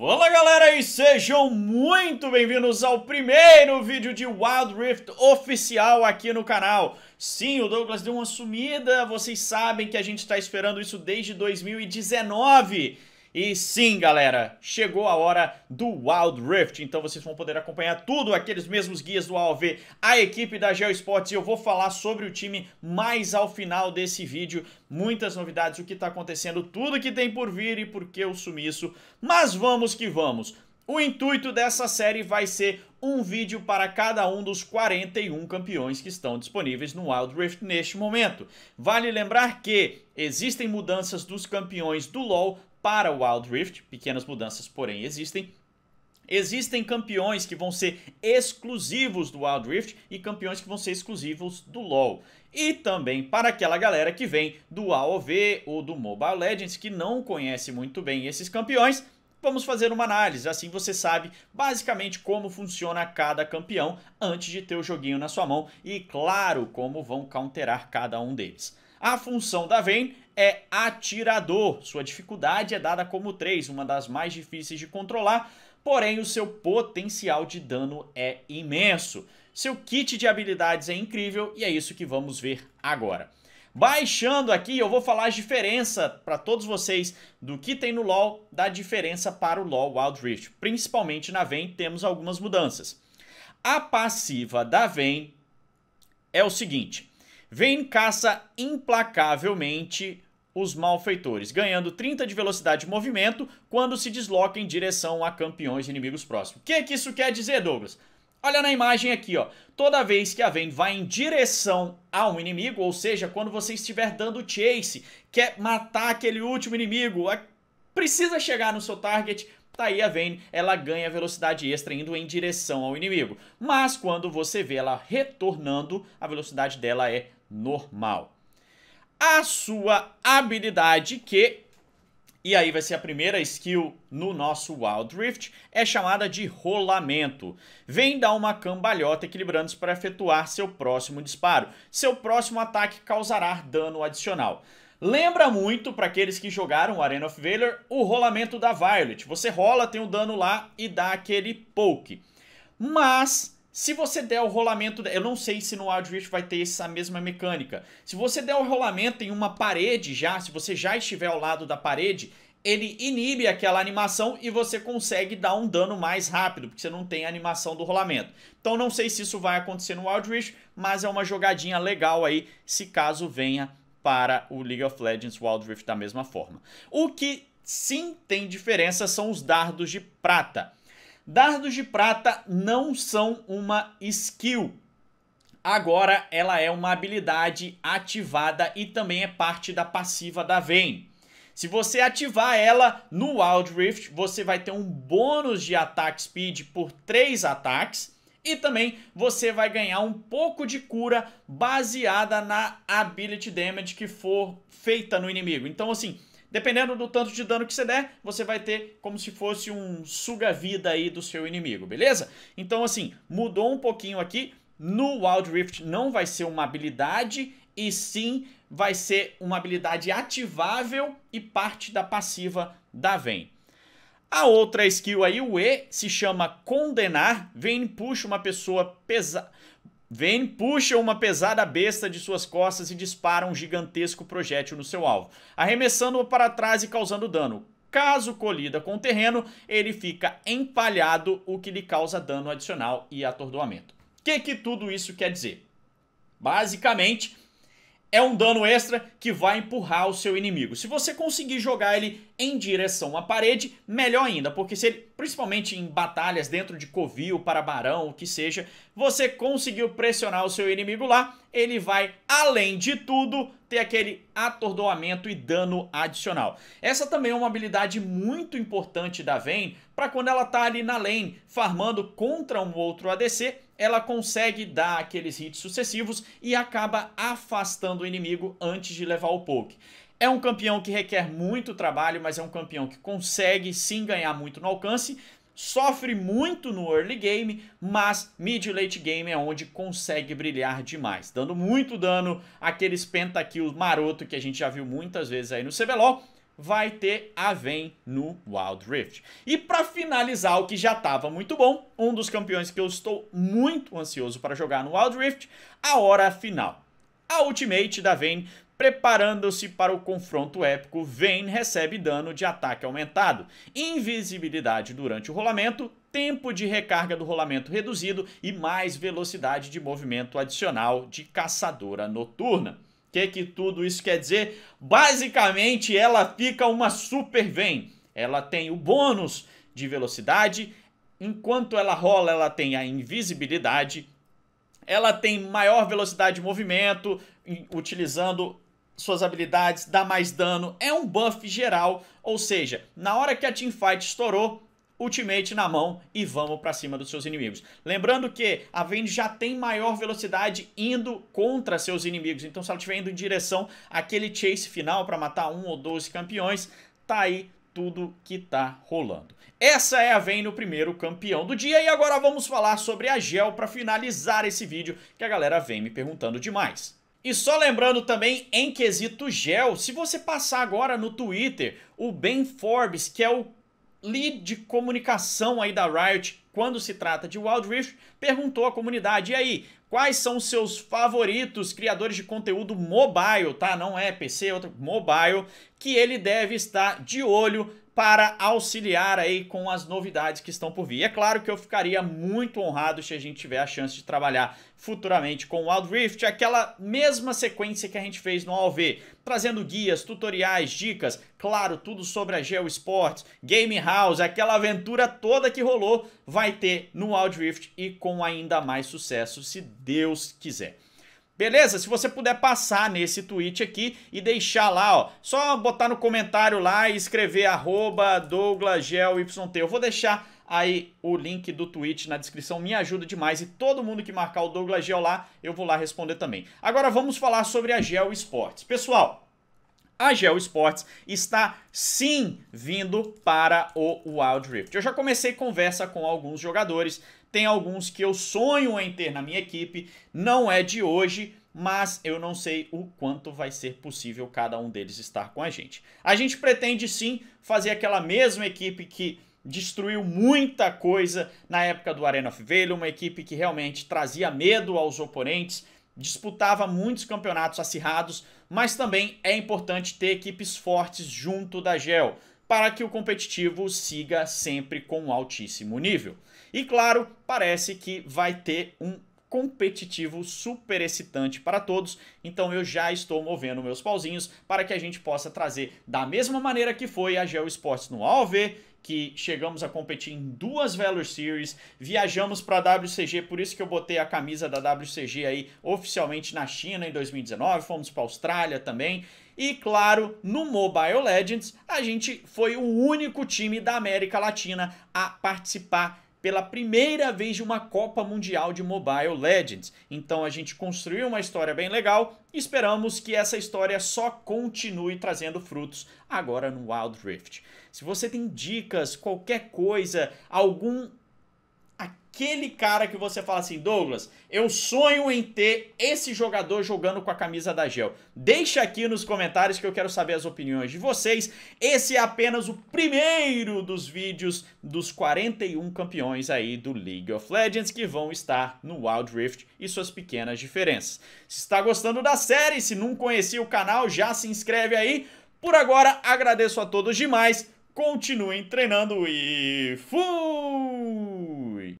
Fala galera e sejam muito bem-vindos ao primeiro vídeo de Wild Rift oficial aqui no canal. Sim, o Douglas deu uma sumida, vocês sabem que a gente está esperando isso desde 2019 e sim, galera, chegou a hora do Wild Rift, então vocês vão poder acompanhar tudo aqueles mesmos guias do AOV, a equipe da GeoSports e eu vou falar sobre o time mais ao final desse vídeo, muitas novidades, o que está acontecendo, tudo que tem por vir e por que o sumiço, mas vamos que vamos. O intuito dessa série vai ser um vídeo para cada um dos 41 campeões que estão disponíveis no Wild Rift neste momento. Vale lembrar que existem mudanças dos campeões do LoL para o Wild Rift, pequenas mudanças, porém, existem. Existem campeões que vão ser exclusivos do Wild Rift e campeões que vão ser exclusivos do LoL. E também para aquela galera que vem do AOV ou do Mobile Legends que não conhece muito bem esses campeões, Vamos fazer uma análise, assim você sabe basicamente como funciona cada campeão antes de ter o joguinho na sua mão e, claro, como vão counterar cada um deles. A função da Vayne é atirador, sua dificuldade é dada como 3, uma das mais difíceis de controlar, porém o seu potencial de dano é imenso. Seu kit de habilidades é incrível e é isso que vamos ver agora. Baixando aqui, eu vou falar a diferença para todos vocês do que tem no LoL, da diferença para o LoL Wild Rift. Principalmente na Vayne temos algumas mudanças. A passiva da Vayne é o seguinte: Vayne caça implacavelmente os malfeitores, ganhando 30 de velocidade de movimento quando se desloca em direção a campeões e inimigos próximos. O que, que isso quer dizer, Douglas? Olha na imagem aqui, ó. Toda vez que a Vayne vai em direção a um inimigo, ou seja, quando você estiver dando chase, quer matar aquele último inimigo, precisa chegar no seu target, tá aí a Vayne, ela ganha velocidade extra indo em direção ao inimigo. Mas quando você vê ela retornando, a velocidade dela é normal. A sua habilidade que e aí vai ser a primeira skill no nosso Wild Rift, é chamada de rolamento. Vem dar uma cambalhota equilibrando-se para efetuar seu próximo disparo. Seu próximo ataque causará dano adicional. Lembra muito, para aqueles que jogaram Arena of Valor, o rolamento da Violet. Você rola, tem um dano lá e dá aquele poke. Mas se você der o rolamento, eu não sei se no Wild Rift vai ter essa mesma mecânica. Se você der o rolamento em uma parede já, se você já estiver ao lado da parede, ele inibe aquela animação e você consegue dar um dano mais rápido, porque você não tem a animação do rolamento. Então não sei se isso vai acontecer no Wild Rift mas é uma jogadinha legal aí, se caso venha para o League of Legends Wild Rift da mesma forma. O que sim tem diferença são os dardos de prata. Dardos de prata não são uma skill. Agora ela é uma habilidade ativada e também é parte da passiva da Vayne. Se você ativar ela no Wild Rift, você vai ter um bônus de ataque speed por 3 ataques. E também você vai ganhar um pouco de cura baseada na ability damage que for feita no inimigo. Então assim, Dependendo do tanto de dano que você der, você vai ter como se fosse um suga-vida aí do seu inimigo, beleza? Então, assim, mudou um pouquinho aqui. No Wild Rift não vai ser uma habilidade, e sim vai ser uma habilidade ativável e parte da passiva da Vayne. A outra skill aí, o E, se chama Condenar. Vayne puxa uma pessoa pesada Vem, puxa uma pesada besta de suas costas e dispara um gigantesco projétil no seu alvo, arremessando-o para trás e causando dano. Caso colida com o terreno, ele fica empalhado, o que lhe causa dano adicional e atordoamento. O que, que tudo isso quer dizer? Basicamente, é um dano extra que vai empurrar o seu inimigo. Se você conseguir jogar ele em direção à parede, melhor ainda, porque se ele, principalmente em batalhas dentro de covil, para barão, o que seja, você conseguiu pressionar o seu inimigo lá, ele vai, além de tudo, ter aquele atordoamento e dano adicional. Essa também é uma habilidade muito importante da Vayne para quando ela tá ali na lane, farmando contra um outro ADC, ela consegue dar aqueles hits sucessivos e acaba afastando o inimigo antes de levar o poke. É um campeão que requer muito trabalho, mas é um campeão que consegue sim ganhar muito no alcance, sofre muito no early game, mas mid late game é onde consegue brilhar demais, dando muito dano àqueles pentakills maroto que a gente já viu muitas vezes aí no CBLOL, vai ter Aven no Wild Rift. E para finalizar o que já estava muito bom, um dos campeões que eu estou muito ansioso para jogar no Wild Rift, a hora final. A Ultimate da Vayne Preparando-se para o confronto épico, Vayne recebe dano de ataque aumentado, invisibilidade durante o rolamento, tempo de recarga do rolamento reduzido e mais velocidade de movimento adicional de caçadora noturna. O que, que tudo isso quer dizer? Basicamente, ela fica uma super vem. Ela tem o bônus de velocidade, enquanto ela rola, ela tem a invisibilidade, ela tem maior velocidade de movimento, utilizando suas habilidades, dá mais dano, é um buff geral, ou seja, na hora que a teamfight estourou, ultimate na mão e vamos para cima dos seus inimigos. Lembrando que a Vayne já tem maior velocidade indo contra seus inimigos, então se ela estiver indo em direção àquele chase final para matar um ou dois campeões, tá aí tudo que tá rolando. Essa é a Vayne, o primeiro campeão do dia, e agora vamos falar sobre a Gel para finalizar esse vídeo, que a galera vem me perguntando demais. E só lembrando também, em quesito gel, se você passar agora no Twitter, o Ben Forbes, que é o lead de comunicação aí da Riot quando se trata de Wild Rift, perguntou à comunidade, e aí, quais são os seus favoritos criadores de conteúdo mobile, tá? Não é PC, é outro, mobile, que ele deve estar de olho para auxiliar aí com as novidades que estão por vir. E é claro que eu ficaria muito honrado se a gente tiver a chance de trabalhar futuramente com o Wild Rift, aquela mesma sequência que a gente fez no AOV, trazendo guias, tutoriais, dicas, claro, tudo sobre a Geo Sports, Game House, aquela aventura toda que rolou, vai ter no Wild Rift e com ainda mais sucesso, se Deus quiser. Beleza? Se você puder passar nesse tweet aqui e deixar lá, ó, só botar no comentário lá e escrever arroba douglasgelYT. Eu vou deixar aí o link do tweet na descrição me ajuda demais e todo mundo que marcar o Douglas Gel lá, eu vou lá responder também. Agora vamos falar sobre a Gel Esportes. Pessoal, a Gel Esportes está sim vindo para o Wild Rift. Eu já comecei conversa com alguns jogadores tem alguns que eu sonho em ter na minha equipe, não é de hoje, mas eu não sei o quanto vai ser possível cada um deles estar com a gente. A gente pretende sim fazer aquela mesma equipe que destruiu muita coisa na época do Arena of Vale, uma equipe que realmente trazia medo aos oponentes, disputava muitos campeonatos acirrados, mas também é importante ter equipes fortes junto da GEL, para que o competitivo siga sempre com um altíssimo nível. E claro, parece que vai ter um competitivo super excitante para todos, então eu já estou movendo meus pauzinhos para que a gente possa trazer da mesma maneira que foi a Geo Sports no AOV, que chegamos a competir em duas Valor Series, viajamos para a WCG, por isso que eu botei a camisa da WCG aí oficialmente na China em 2019, fomos para a Austrália também. E claro, no Mobile Legends, a gente foi o único time da América Latina a participar pela primeira vez de uma Copa Mundial de Mobile Legends. Então a gente construiu uma história bem legal e esperamos que essa história só continue trazendo frutos agora no Wild Rift. Se você tem dicas, qualquer coisa, algum aquele cara que você fala assim, Douglas, eu sonho em ter esse jogador jogando com a camisa da Gel. Deixa aqui nos comentários que eu quero saber as opiniões de vocês. Esse é apenas o primeiro dos vídeos dos 41 campeões aí do League of Legends que vão estar no Wild Rift e suas pequenas diferenças. Se está gostando da série, se não conhecia o canal, já se inscreve aí. Por agora, agradeço a todos demais. Continuem treinando e fui!